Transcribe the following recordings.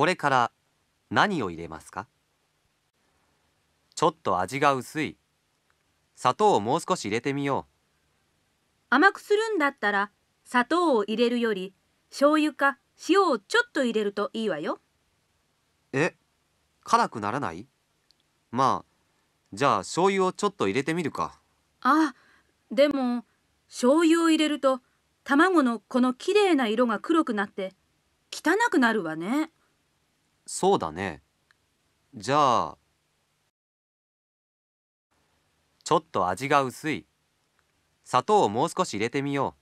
これから何を入れますかちょっと味が薄い砂糖をもう少し入れてみよう甘くするんだったら砂糖を入れるより醤油か塩をちょっと入れるといいわよえ辛くならないまあじゃあ醤油をちょっと入れてみるかあでも醤油を入れると卵のこの綺麗な色が黒くなって汚くなるわね。そうだねじゃあちょっと味が薄い砂糖をもう少し入れてみよう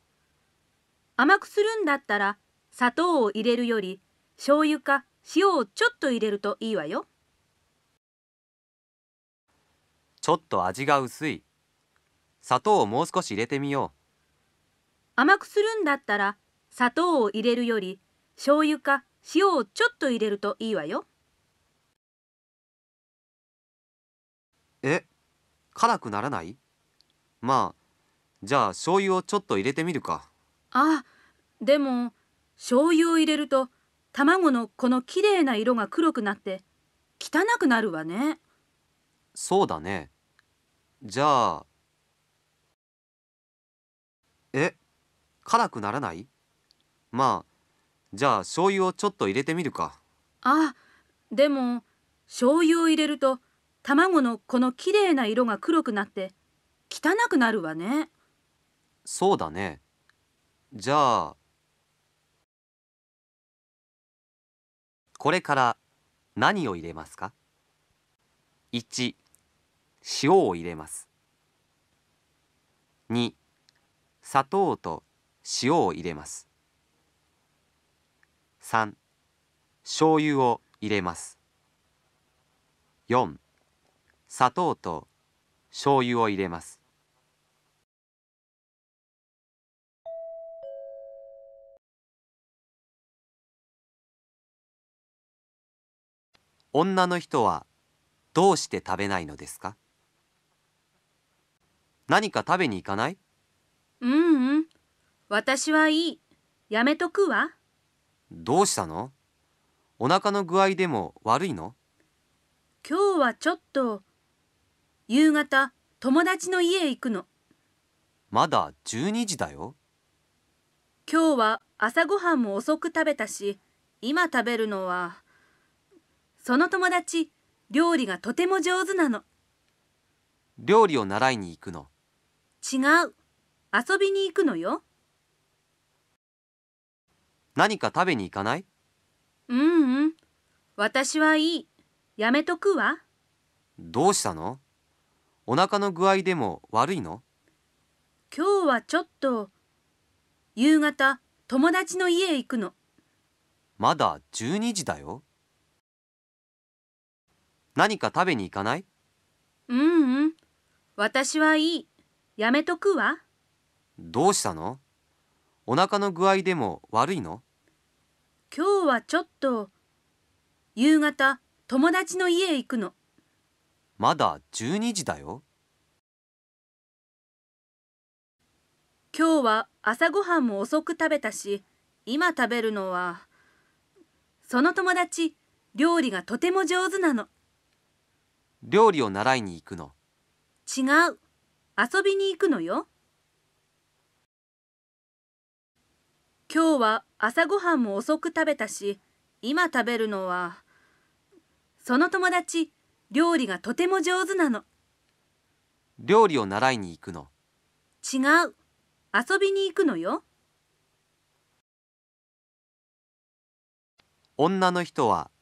甘くするんだったら砂糖を入れるより醤油か塩をちょっと入れるといいわよちょっと味が薄い砂糖をもう少し入れてみよう甘くするんだったら砂糖を入れるより醤油か塩をちょっと入れるといいわよえ辛くならないまあじゃあ醤油をちょっと入れてみるかあでも醤油を入れると卵のこの綺麗な色が黒くなって汚くなるわねそうだねじゃあえ辛くならないまあじゃあ醤油をちょっと入れてみるかあでも醤油を入れると卵のこの綺麗な色が黒くなって汚くなるわねそうだねじゃあこれから何を入れますか1塩を入れます2砂糖と塩を入れます三、醤油を入れます四、砂糖と醤油を入れます女の人はどうして食べないのですか何か食べに行かないうんうん私はいいやめとくわ。どうしたのお腹の具合でも悪いの今日はちょっと夕方友達の家へ行くのまだ12時だよ今日は朝ごはんも遅く食べたし今食べるのはその友達料理がとても上手なの料理を習いに行くの違う遊びに行くのよ何か食べに行かないうんうん私はいいやめとくわどうしたのお腹の具合でも悪いの今日はちょっと夕方友達の家へ行くのまだ12時だよ何か食べに行かないうんうん私はいいやめとくわどうしたのお腹の具合でも悪いの今日はちょっと夕方友達の家へ行くのまだ12時だよ今日は朝ごはんも遅く食べたし今食べるのはその友達料理がとても上手なの料理を習いに行くの違う遊びに行くのよ今日は朝ごはんも遅く食べたし今食べるのはその友達料理がとても上手なの料理を習いに行くの違う遊びに行くのよ女の人は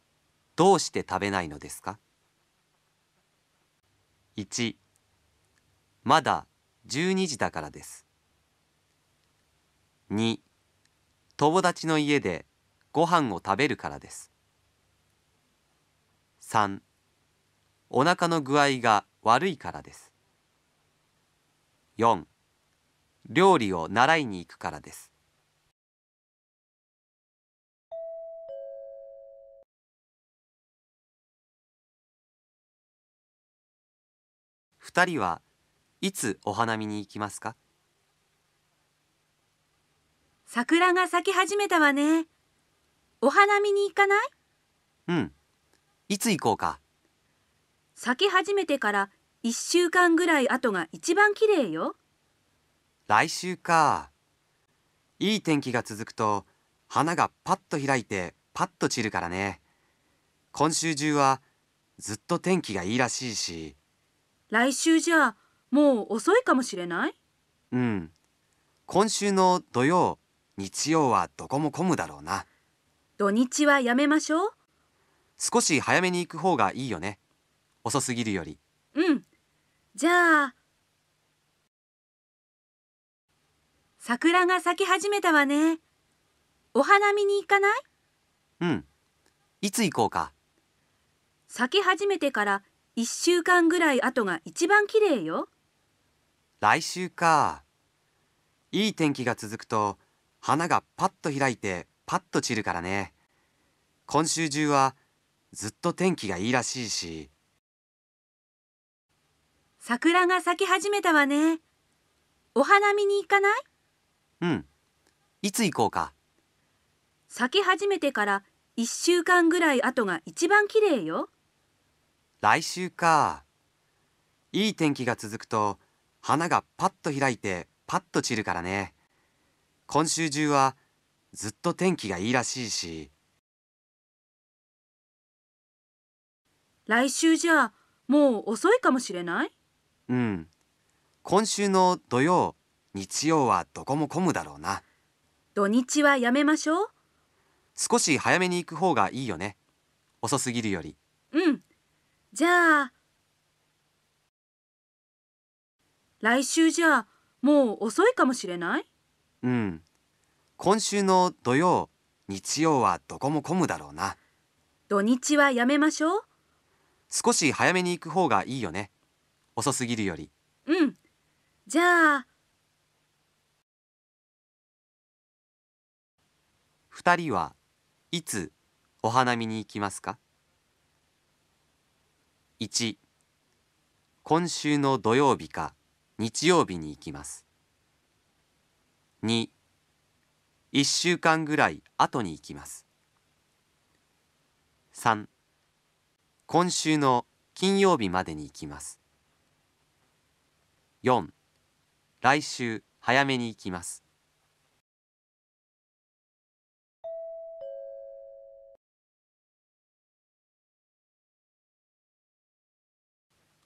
どうして食べないのですか1まだ12時だからです2友達の家でご飯を食べるからです3お腹の具合が悪いからです4料理を習いに行くからです2人はいつお花見に行きますか桜が咲き始めたわねお花見に行かないうんいつ行こうか咲き始めてから1週間ぐらい後が一番綺麗よ来週かいい天気が続くと花がパッと開いてパッと散るからね今週中はずっと天気がいいらしいし来週じゃもう遅いかもしれないうん今週の土曜日曜はどこも混むだろうな土日はやめましょう少し早めに行く方がいいよね遅すぎるよりうんじゃあ桜が咲き始めたわねお花見に行かないうんいつ行こうか咲き始めてから1週間ぐらい後が一番綺麗よ来週かいい天気が続くと花がパッと開いてパッと散るからね今週中はずっと天気がいいらしいし桜が咲き始めたわねお花見に行かないうんいつ行こうか咲き始めてから1週間ぐらい後が一番綺麗よ来週かいい天気が続くと花がパッと開いてパッと散るからね。今週中はずっと天気がいいらしいし来週じゃもう遅いかもしれないうん今週の土曜日曜はどこも混むだろうな土日はやめましょう少し早めに行く方がいいよね遅すぎるよりうんじゃあ来週じゃもう遅いかもしれないうん。今週の土曜、日曜はどこも混むだろうな。土日はやめましょう。少し早めに行く方がいいよね。遅すぎるより。うん。じゃあ。二人はいつお花見に行きますか1今週の土曜日か日曜日に行きます21週間ぐらい後に行きます3今週の金曜日までに行きます4来週早めに行きます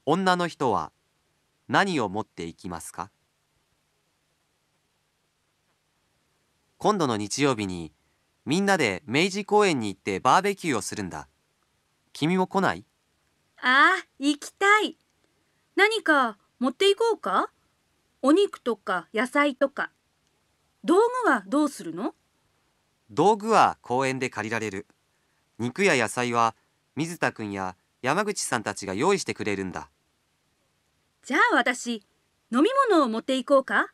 女の人は何を持っていきますか今度の日曜日にみんなで明治公園に行ってバーベキューをするんだ君も来ないああ行きたい何か持って行こうかお肉とか野菜とか道具はどうするの道具は公園で借りられる肉や野菜は水田君や山口さんたちが用意してくれるんだじゃあ私飲み物を持って行こうか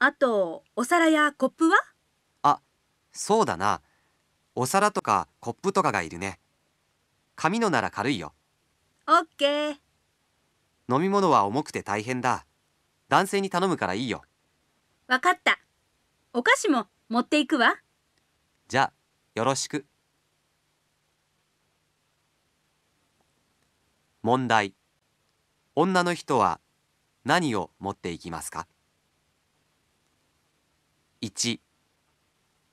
あとお皿やコップはそうだな。お皿とかコップとかがいるね。紙のなら軽いよ。オッケー。飲み物は重くて大変だ。男性に頼むからいいよ。わかった。お菓子も持っていくわ。じゃあ、よろしく。問題。女の人は何を持っていきますか ?1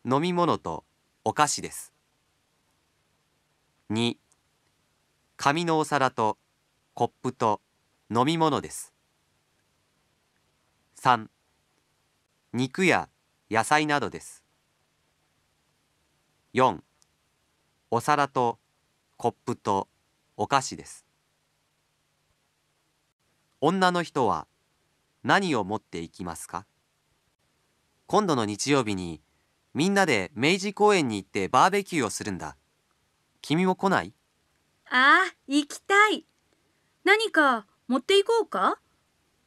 飲み物とお菓子です2紙のお皿とコップと飲み物です3肉や野菜などです4お皿とコップとお菓子です女の人は何を持っていきますか今度の日曜日にみんなで明治公園に行ってバーベキューをするんだ君も来ないああ行きたい何か持って行こうか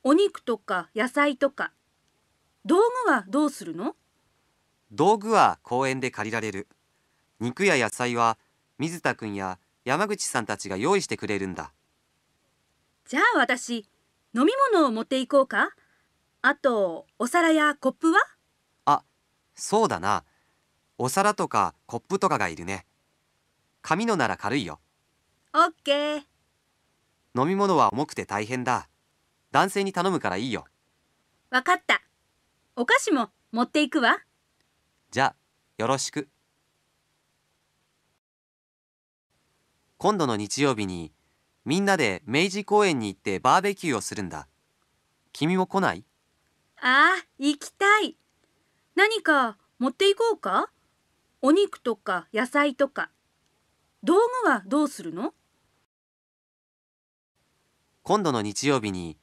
お肉とか野菜とか道具はどうするの道具は公園で借りられる肉や野菜は水田君や山口さんたちが用意してくれるんだじゃあ私飲み物を持って行こうかあとお皿やコップはそうだなお皿とかコップとかがいるね紙のなら軽いよオッケー飲み物は重くて大変だ男性に頼むからいいよわかったお菓子も持っていくわじゃよろしく今度の日曜日にみんなで明治公園に行ってバーベキューをするんだ君も来ないああ行きたい何か持っていこうかお肉とか野菜とか道具はどうするの今度の日曜日に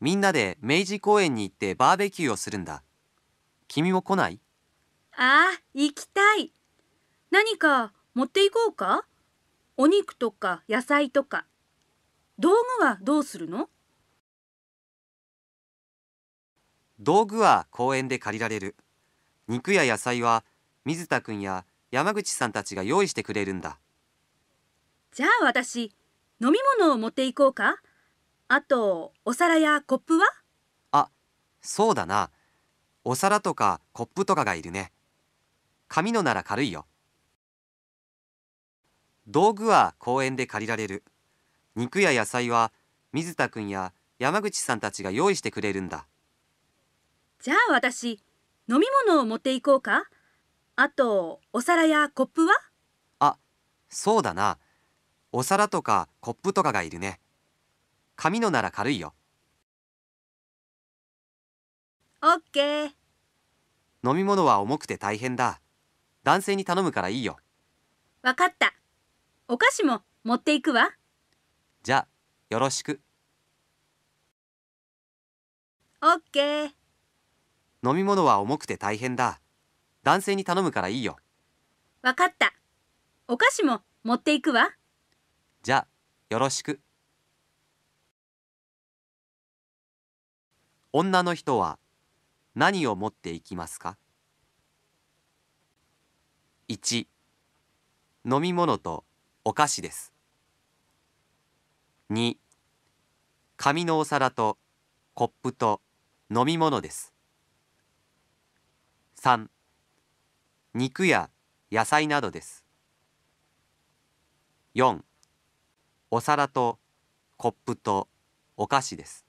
みんなで明治公園に行ってバーベキューをするんだ君も来ないああ行きたい何か持っていこうかお肉とか野菜とか道具はどうするの道具は公園で借りられる。肉や野菜は水田くんや山口さんたちが用意してくれるんだじゃあ私飲み物を持っていこうかあとお皿やコップはあそうだなお皿とかコップとかがいるね紙のなら軽いよ道具は公園で借りられる肉や野菜は水田くんや山口さんたちが用意してくれるんだじゃあ私飲み物を持って行こうかあとお皿やコップはあそうだなお皿とかコップとかがいるね紙のなら軽いよオッケー飲み物は重くて大変だ男性に頼むからいいよわかったお菓子も持っていくわじゃよろしくオッケー飲み物は重くて大変だ男性に頼むからいいよ分かったお菓子も持っていくわじゃあよろしく女の人は何を持っていきますか1飲み物とお菓子です2紙のお皿とコップと飲み物です3肉や野菜などです4お皿とコップとお菓子です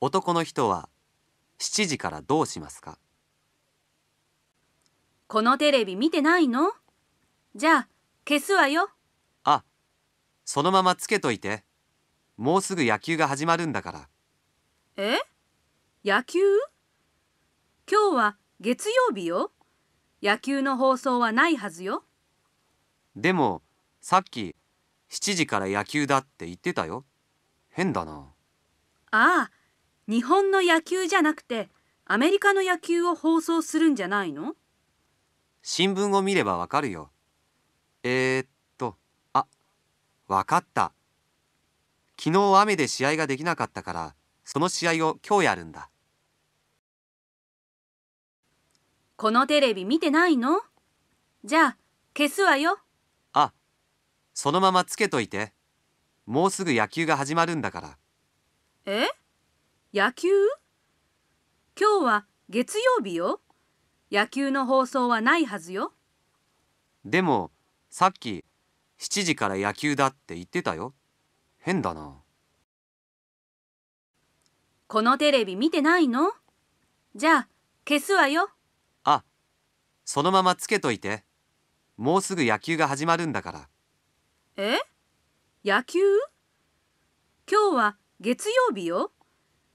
男の人は7時からどうしますかこのテレビ見てないのじゃあ消すわよあそのままつけといてもうすぐ野球が始まるんだからえ野球今日は月曜日よ野球の放送はないはずよでもさっき7時から野球だって言ってたよ変だなああ日本の野球じゃなくてアメリカの野球を放送するんじゃないの新聞を見ればわかるよえー、っと、あ、わかった。昨日雨で試合ができなかったから、その試合を今日やるんだ。このテレビ見てないのじゃあ、消すわよ。あ、そのままつけといて。もうすぐ野球が始まるんだから。え野球今日は月曜日よ。野球の放送はないはずよ。でも、さっき7時から野球だって言ってたよ変だなこのテレビ見てないのじゃあ消すわよあそのままつけといてもうすぐ野球が始まるんだからえ野球今日は月曜日よ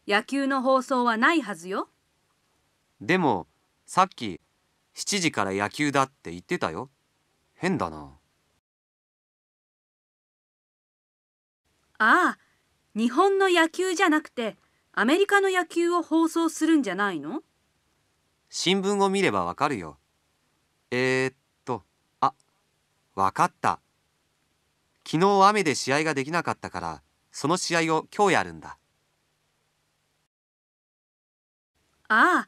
野球の放送はないはずよでもさっき7時から野球だって言ってたよ変だなああ日本の野球じゃなくてアメリカの野球を放送するんじゃないの新聞を見ればわかるよえー、っとあわかった昨日雨で試合ができなかったからその試合を今日やるんだああ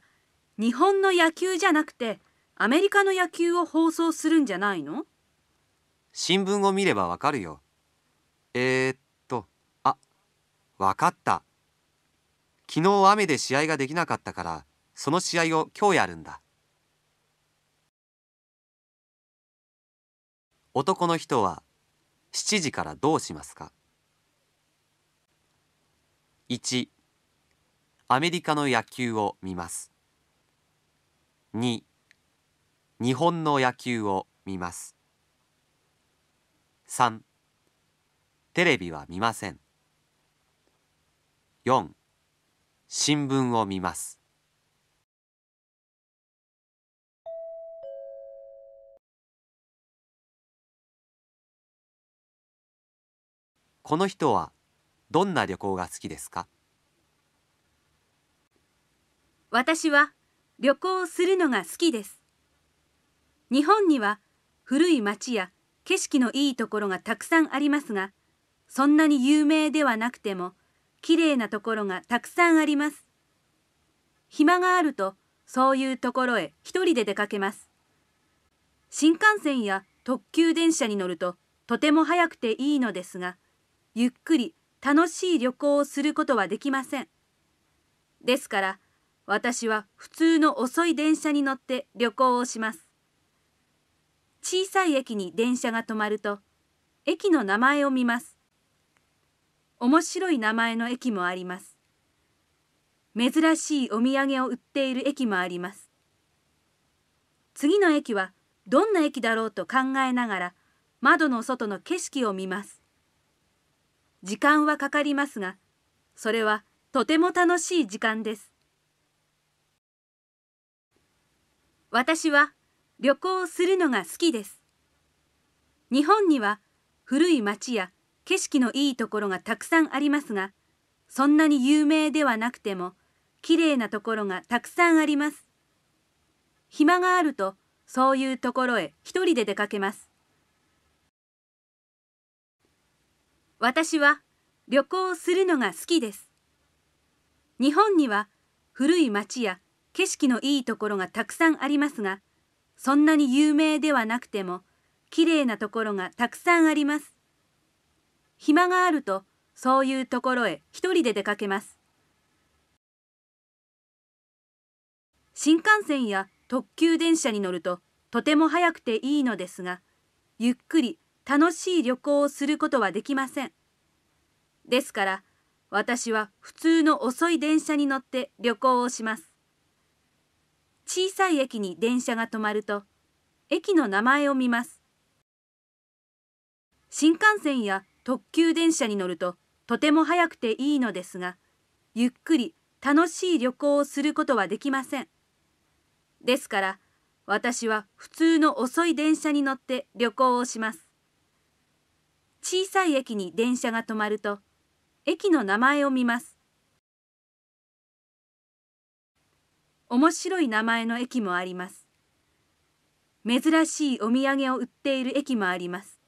日本の野球じゃなくてアメリカの野球を放送するんじゃないの新聞を見ればわかるよえー、っとあわかった昨日雨で試合ができなかったからその試合を今日やるんだ男の人は7時からどうしますか1アメリカの野球を見ます2日本の野球を見ます3テレビは見ません4新聞を見ますこの人はどんな旅行が好きですか私は旅行するのが好きです日本には古い町や景色のいいところがたくさんありますがそんなに有名ではなくてもきれいなところがたくさんあります暇があるとそういうところへ一人で出かけます新幹線や特急電車に乗るととても早くていいのですがゆっくり楽しい旅行をすることはできませんですから私は普通の遅い電車に乗って旅行をします小さい駅に電車が止まると駅の名前を見ます面白い名前の駅もあります珍しいお土産を売っている駅もあります次の駅はどんな駅だろうと考えながら窓の外の景色を見ます時間はかかりますがそれはとても楽しい時間です私は旅行するのが好きです。日本には古い町や景色のいいところがたくさんありますが、そんなに有名ではなくても、きれいなところがたくさんあります。暇があると、そういうところへ一人で出かけます。私は旅行するのが好きです。日本には古い町や景色のいいところがたくさんありますが、そんなに有名ではなくてもきれいなところがたくさんあります。暇があるとそういうところへ一人で出かけます。新幹線や特急電車に乗るととても早くていいのですがゆっくり楽しい旅行をすることはできません。ですから私は普通の遅い電車に乗って旅行をします。小さい駅に電車が止まると駅の名前を見ます新幹線や特急電車に乗るととても早くていいのですがゆっくり楽しい旅行をすることはできませんですから私は普通の遅い電車に乗って旅行をします小さい駅に電車が止まると駅の名前を見ます面白い名前の駅もあります珍しいお土産を売っている駅もあります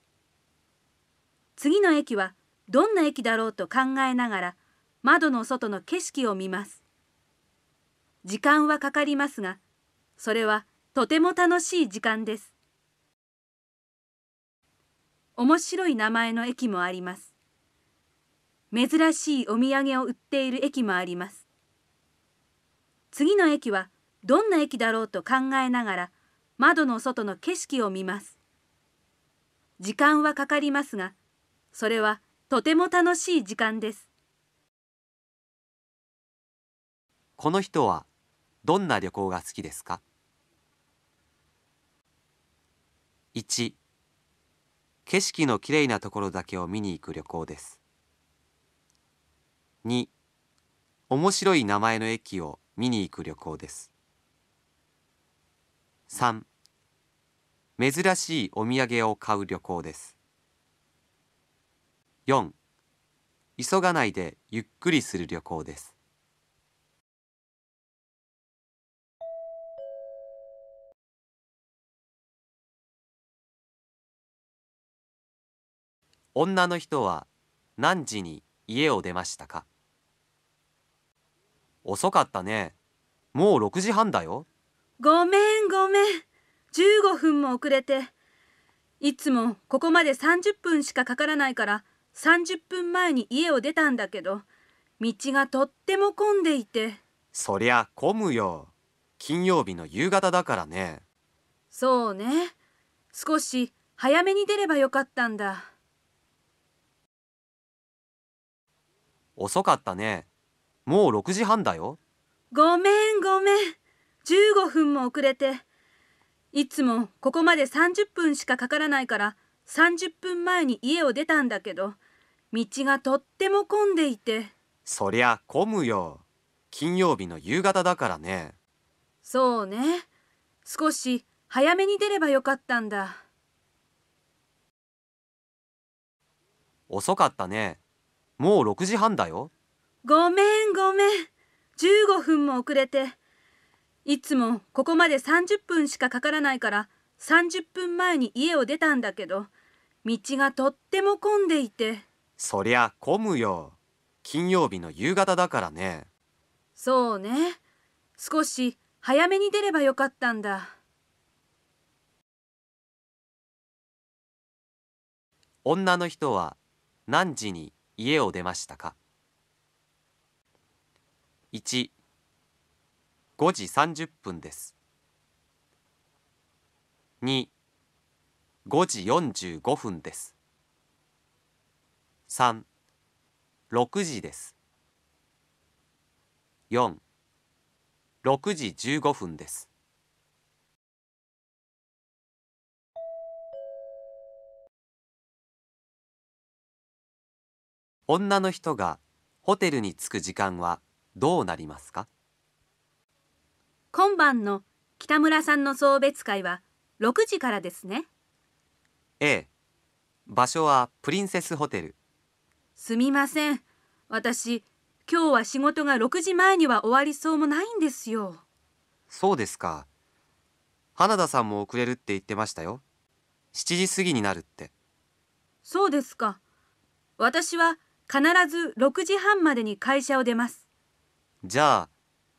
次の駅はどんな駅だろうと考えながら窓の外の景色を見ます時間はかかりますがそれはとても楽しい時間です面白い名前の駅もあります珍しいお土産を売っている駅もあります次の駅はどんな駅だろうと考えながら窓の外の景色を見ます時間はかかりますがそれはとても楽しい時間ですこの人はどんな旅行が好きですか1景色のきれいなところだけを見に行く旅行です2面白い名前の駅を見に行く旅行です三、珍しいお土産を買う旅行です四、急がないでゆっくりする旅行です女の人は何時に家を出ましたか遅かったねもう6時半だよごめんごめん15分も遅れていつもここまで30分しかかからないから30分前に家を出たんだけど道がとっても混んでいてそりゃ混むよ金曜日の夕方だからねそうね少し早めに出ればよかったんだ遅かったねもう6時半だよごめんごめん15分も遅れていつもここまで30分しかかからないから30分前に家を出たんだけど道がとっても混んでいてそりゃ混むよ金曜日の夕方だからねそうね少し早めに出ればよかったんだ遅かったねもう6時半だよごめんごめん15分も遅れていつもここまで30分しかかからないから30分前に家を出たんだけど道がとっても混んでいてそりゃ混むよ金曜日の夕方だからねそうね少し早めに出ればよかったんだ女の人は何時に家を出ましたか15時30分です25時45分です36時です46時15分です女の人がホテルに着く時間はどうなりますか今晩の北村さんの送別会は6時からですねええ場所はプリンセスホテルすみません私今日は仕事が6時前には終わりそうもないんですよそうですか花田さんも遅れるって言ってましたよ7時過ぎになるってそうですか私は必ず6時半までに会社を出ますじゃあ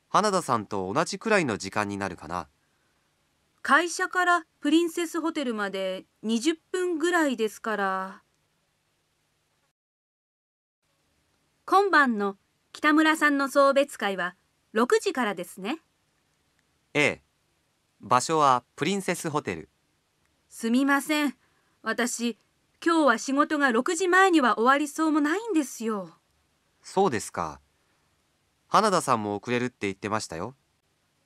花田さんと同じくらいの時間になるかな会社からプリンセスホテルまで20分ぐらいですから今晩の北村さんの送別会は6時からですねええ場所はプリンセスホテルすみません私今日は仕事が6時前には終わりそうもないんですよそうですか花田さんも遅れるって言ってましたよ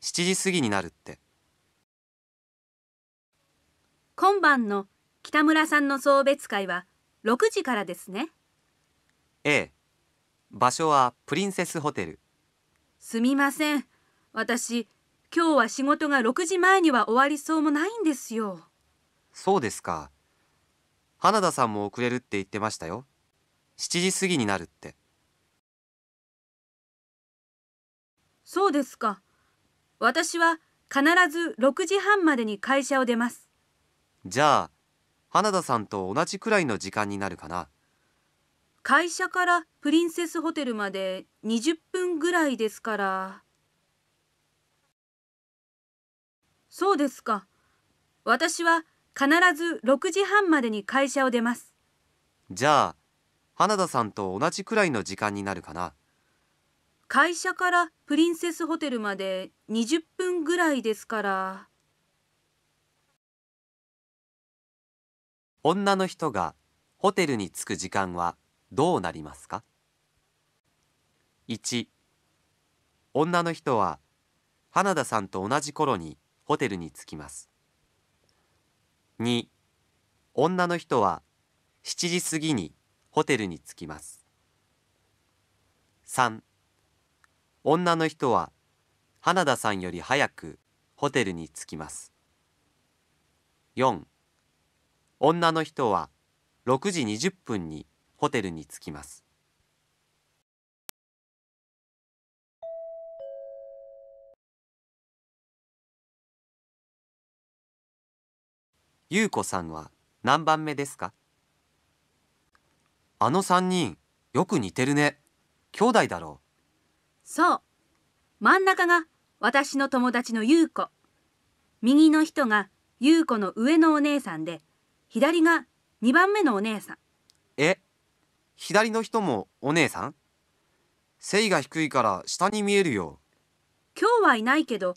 7時過ぎになるって今晩の北村さんの送別会は6時からですねええ場所はプリンセスホテルすみません私今日は仕事が6時前には終わりそうもないんですよそうですか花田さんも遅れるって言ってましたよ7時過ぎになるって。そうですか。私は必ず6時半までに会社を出ます。じゃあ、花田さんと同じくらいの時間になるかな。会社からプリンセスホテルまで20分ぐらいですから。そうですか。私は必ず6時半までに会社を出ます。じゃあ、花田さんと同じくらいの時間になるかな。会社からプリンセスホテルまで20分ぐらいですから女の人がホテルに着く時間はどうなりますか1女の人は花田さんと同じ頃にホテルに着きます2女の人は7時過ぎにホテルに着きます3女の人は花田さんより早くホテルに着きます4女の人は6時20分にホテルに着きますゆうこさんは何番目ですかあの3人よく似てるね兄弟だろうそう真ん中が私の友達の優子右の人が優子の上のお姉さんで左が2番目のお姉さんえ左の人もお姉さん背が低いから下に見えるよ今日はいないけど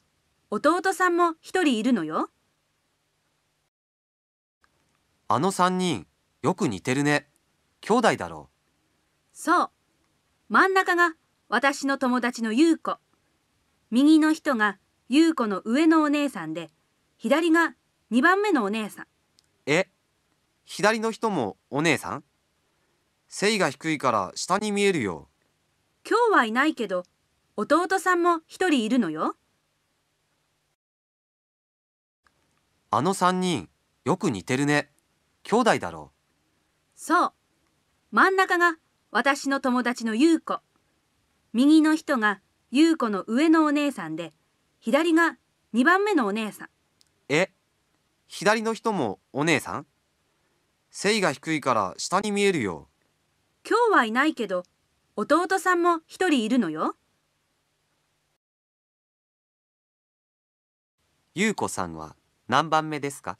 弟さんも一人いるのよあの3人よく似てるね兄弟だろうそう真ん中が私の友達の優子右の人が優子の上のお姉さんで左が2番目のお姉さんえ左の人もお姉さん背が低いから下に見えるよ今日はいないけど弟さんも一人いるのよあの三人よく似てるね兄弟だろうそう真ん中が私の友達の優子右の人が優子の上のお姉さんで左が2番目のお姉さんえ左の人もお姉さん背が低いから下に見えるよ今日はいないけど弟さんも一人いるのよ優子さんは何番目ですか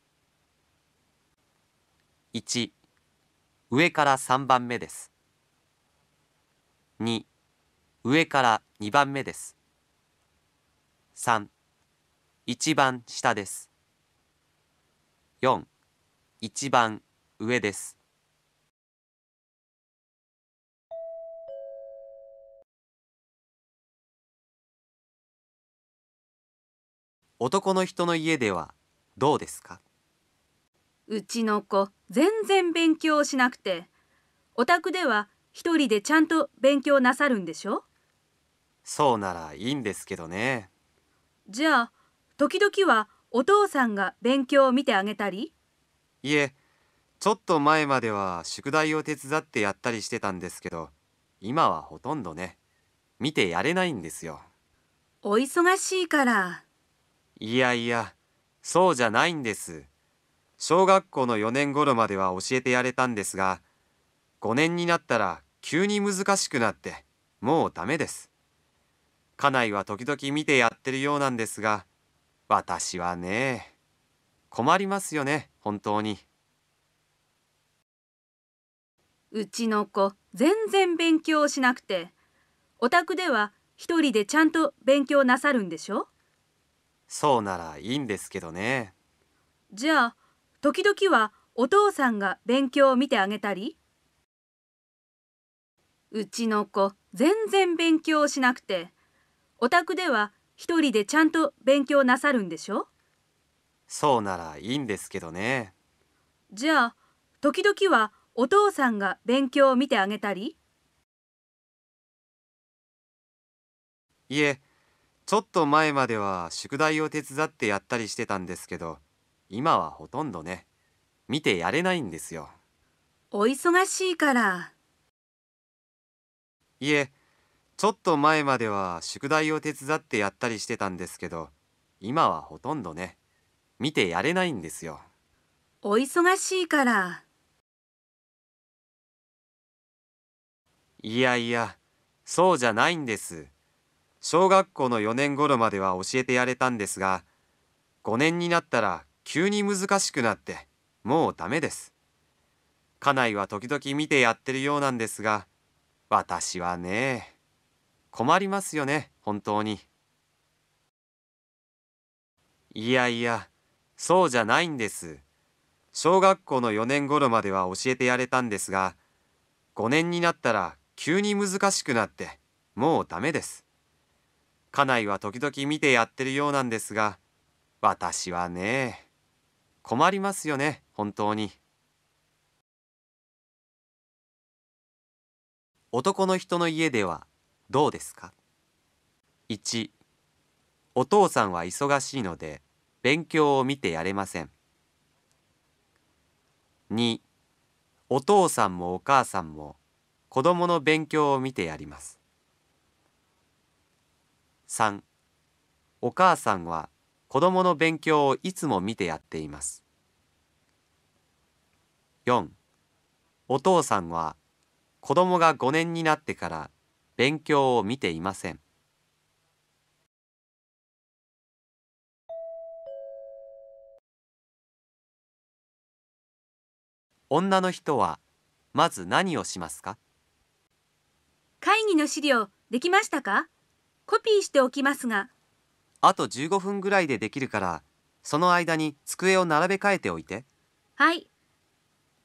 1上から3番目です2上から2番目です3一番下です4一番上です男の人の家ではどうですかうちの子全然勉強しなくてお宅では一人でちゃんと勉強なさるんでしょそうならいいんですけどねじゃあ時々はお父さんが勉強を見てあげたりいえちょっと前までは宿題を手伝ってやったりしてたんですけど今はほとんどね見てやれないんですよお忙しいからいやいやそうじゃないんです小学校の4年頃までは教えてやれたんですが5年になったら急に難しくなってもうダメです家内は時々見てやってるようなんですが私はね困りますよね本当にうちの子全然勉強しなくてお宅では一人でちゃんと勉強なさるんでしょそうならいいんですけどねじゃあ時々はお父さんが勉強を見てあげたりうちの子全然勉強しなくてお宅では一人でちゃんと勉強なさるんでしょそうならいいんですけどねじゃあ時々はお父さんが勉強を見てあげたりいえちょっと前までは宿題を手伝ってやったりしてたんですけど今はほとんどね見てやれないんですよお忙しいからいえちょっと前までは宿題を手伝ってやったりしてたんですけど今はほとんどね見てやれないんですよお忙しいからいやいやそうじゃないんです小学校の4年頃までは教えてやれたんですが5年になったら急に難しくなってもうダメです家内は時々見てやってるようなんですが私はね困りますよね本当にいやいやそうじゃないんです小学校の4年頃までは教えてやれたんですが5年になったら急に難しくなってもうダメです家内は時々見てやってるようなんですが私はね困りますよね本当に男の人の家ではどうですか ?1 お父さんは忙しいので勉強を見てやれません2お父さんもお母さんも子供の勉強を見てやります3お母さんは子供の勉強をいつも見てやっています4お父さんは子供が5年になってから勉強を見ていません。女の人はまず何をしますか会議の資料できましたかコピーしておきますがあと15分ぐらいでできるからその間に机を並べ替えておいてはい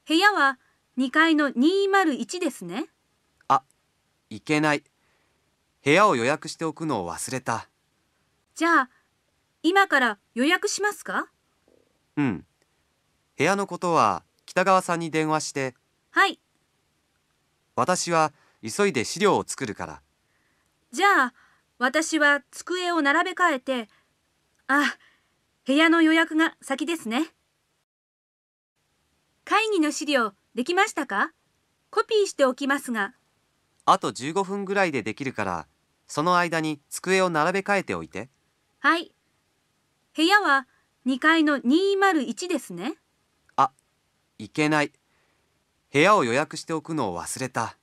部屋は2階の201ですね行けない部屋を予約しておくのを忘れたじゃあ今から予約しますかうん部屋のことは北川さんに電話してはい私は急いで資料を作るからじゃあ私は机を並べ替えてあ部屋の予約が先ですね会議の資料できましたかコピーしておきますが。あと15分ぐらいでできるからその間に机を並べ替えておいてはい部屋は2階の201ですねあいけない部屋を予約しておくのを忘れた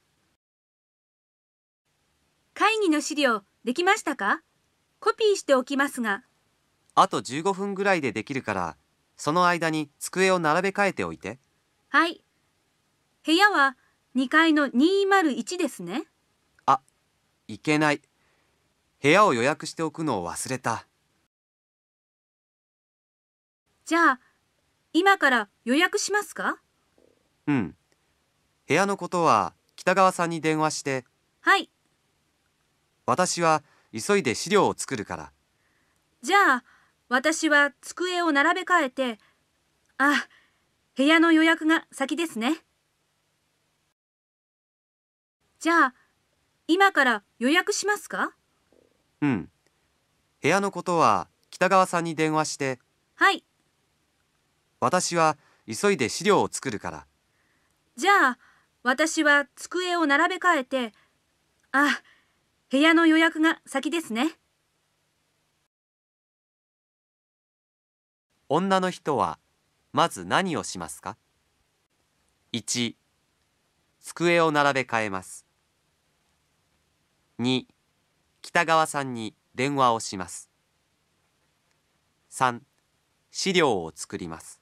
会議の資料できましたかコピーしておきますがあと15分ぐらいでできるからその間に机を並べ替えておいてはい部屋は2階の201ですねあ、いけない部屋を予約しておくのを忘れたじゃあ今から予約しますかうん部屋のことは北川さんに電話してはい私は急いで資料を作るからじゃあ私は机を並べ替えてあ部屋の予約が先ですね。じゃあ今から予約しますかうん部屋のことは北川さんに電話してはい私は急いで資料を作るからじゃあ私は机を並べ替えてあ部屋の予約が先ですね女の人はまず何をしますか1机を並べ替えます2北川さんに電話をします3資料を作ります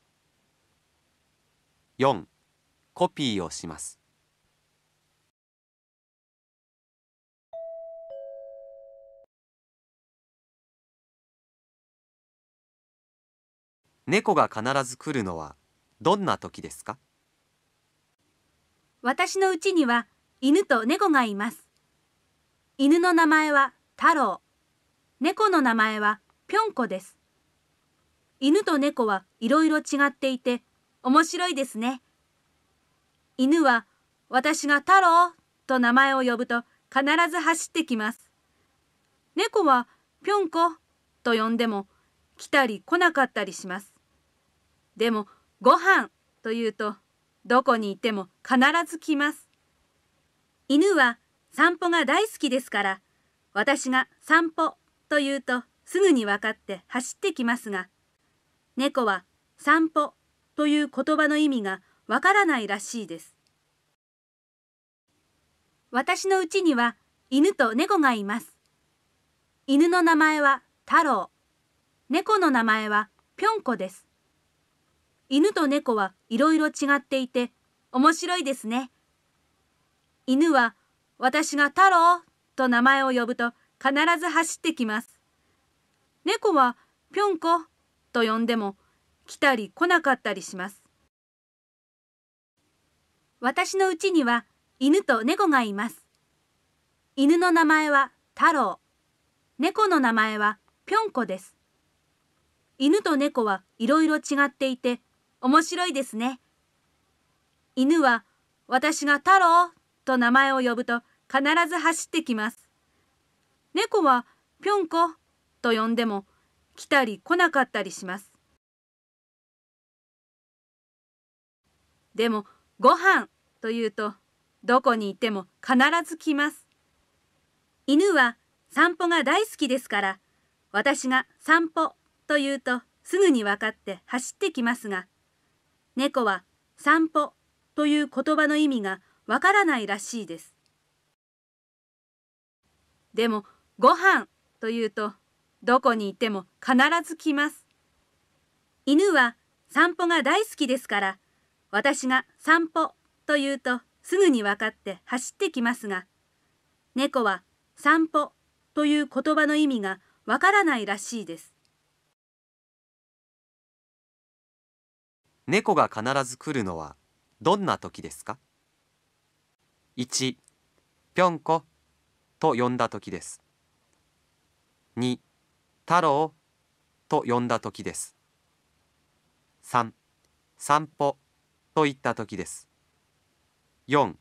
4コピーをします猫が必ず来るのはどんな時ですか私のうちには犬と猫がいます。犬の名前は太郎。猫の名前はぴょんこです。犬と猫はいろいろ違っていて面白いですね。犬は私が太郎と名前を呼ぶと必ず走ってきます。猫はぴょんこと呼んでも来たり来なかったりします。でもご飯というとどこにいても必ず来ます。犬は散歩が大好きですから私が「散歩」と言うとすぐに分かって走ってきますが猫は「散歩」という言葉の意味がわからないらしいです私のうちには犬と猫がいます犬の名前は太郎猫の名前はぴょんこです犬と猫はいろいろ違っていて面白いですね犬は私が太郎と名前を呼ぶと必ず走ってきます。猫はぴょんこと呼んでも来たり来なかったりします。私のうちには犬と猫がいます。犬の名前は太郎、猫の名前はぴょんこです。犬と猫はいろいろ違っていて面白いですね。犬は私が太郎と名前を呼ぶと必ず走ってきます。猫はぴょんこと呼んでも来たり来なかったりします。でもご飯というとどこにいても必ず来ます。犬は散歩が大好きですから私が散歩と言うとすぐに分かって走ってきますが猫は散歩という言葉の意味がわからないらしいです。でもご飯というとどこにいても必ず来ます。犬は散歩が大好きですから私が散歩と言うとすぐに分かって走ってきますが猫は散歩という言葉の意味がわからないらしいです猫が必ず来るのはどんな時ですか1ぴょんこと呼んだ時です。2太郎と呼んだ時です。3散歩と言った時です。4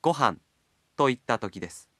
ご飯と言った時です。